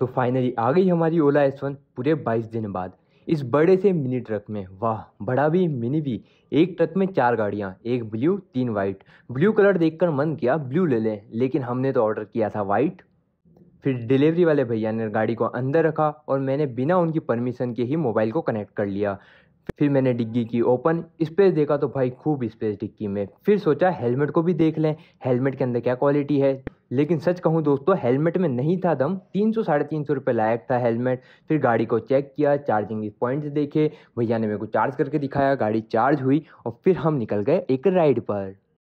तो फाइनली आ गई हमारी ओला एस वन पूरे बाईस दिन बाद इस बड़े से मिनी ट्रक में वाह बड़ा भी मिनी भी एक ट्रक में चार गाड़ियाँ एक ब्लू तीन वाइट ब्लू कलर देखकर मन किया ब्लू ले लें लेकिन हमने तो ऑर्डर किया था वाइट फिर डिलीवरी वाले भैया ने गाड़ी को अंदर रखा और मैंने बिना उनकी परमिशन के ही मोबाइल को कनेक्ट कर लिया फिर मैंने डिग्गी की ओपन स्पेस देखा तो भाई खूब स्पेस डिग्गी में फिर सोचा हेलमेट को भी देख लें हेलमेट के अंदर क्या क्वालिटी है लेकिन सच कहूँ दोस्तों हेलमेट में नहीं था दम तीन सौ साढ़े तीन सौ रुपये लायक था हेलमेट फिर गाड़ी को चेक किया चार्जिंग पॉइंट्स देखे भैया ने मेरे को चार्ज करके दिखाया गाड़ी चार्ज हुई और फिर हम निकल गए एक राइड पर